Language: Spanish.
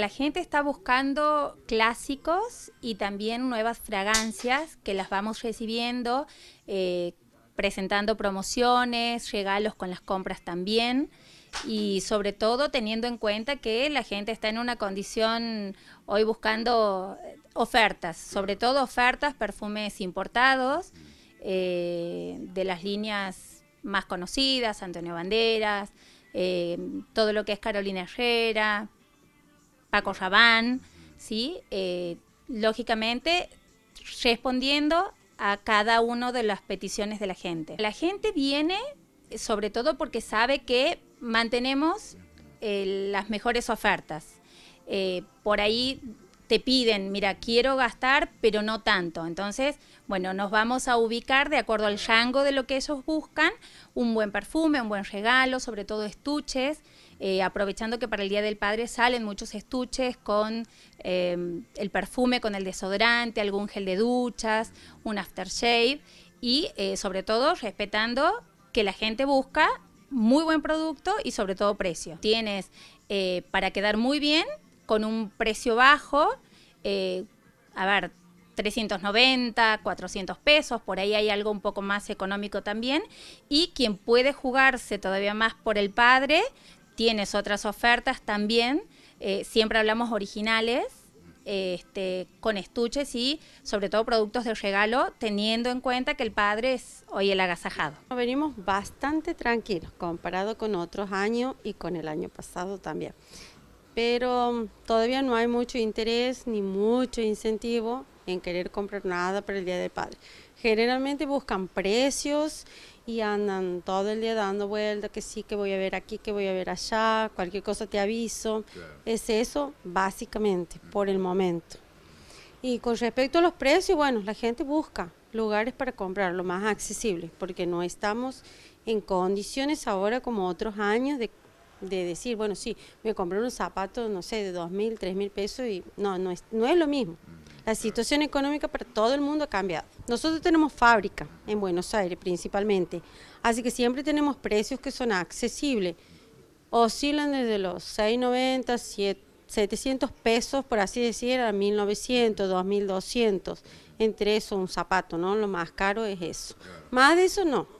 La gente está buscando clásicos y también nuevas fragancias que las vamos recibiendo, eh, presentando promociones, regalos con las compras también y sobre todo teniendo en cuenta que la gente está en una condición hoy buscando eh, ofertas, sobre todo ofertas, perfumes importados eh, de las líneas más conocidas, Antonio Banderas, todo lo que es Carolina Herrera, Paco Rabán, ¿sí? Eh, lógicamente, respondiendo a cada una de las peticiones de la gente. La gente viene sobre todo porque sabe que mantenemos eh, las mejores ofertas. Eh, por ahí te piden, mira, quiero gastar, pero no tanto. Entonces, bueno, nos vamos a ubicar de acuerdo al rango de lo que ellos buscan, un buen perfume, un buen regalo, sobre todo estuches. Eh, aprovechando que para el Día del Padre salen muchos estuches con em, el perfume, con el desodorante, algún gel de duchas, un aftershave y eh, sobre todo respetando que la gente busca muy buen producto y sobre todo precio. Tienes eh, para quedar muy bien con un precio bajo eh, a ver, 390, 400 pesos, por ahí hay algo un poco más económico también. Y quien puede jugarse todavía más por el padre, tienes otras ofertas también. Eh, siempre hablamos originales, este, con estuches y sobre todo productos de regalo, teniendo en cuenta que el padre es hoy el agasajado. Venimos bastante tranquilos comparado con otros años y con el año pasado también pero mm, todavía no hay mucho interés ni mucho incentivo en querer comprar nada para el Día del Padre. Generalmente buscan precios y andan todo el día dando vueltas, que sí, que voy a ver aquí, que voy a ver allá, cualquier cosa te aviso. Es eso básicamente por el momento. Y con respecto a los precios, bueno, la gente busca lugares para comprar lo más accesible, porque no estamos en condiciones ahora como otros años de de decir, bueno, sí, me compré un zapato, no sé, de dos mil, tres mil pesos y no, no es, no es lo mismo. Mm, La situación económica para todo el mundo ha cambiado. Nosotros tenemos fábrica en Buenos Aires principalmente, así que siempre tenemos precios que son accesibles. Oscilan desde los 6,90, 700 pesos, por así decir, a 1,900, 2,200. Entre eso un zapato, ¿no? Lo más caro es eso. Más de eso no.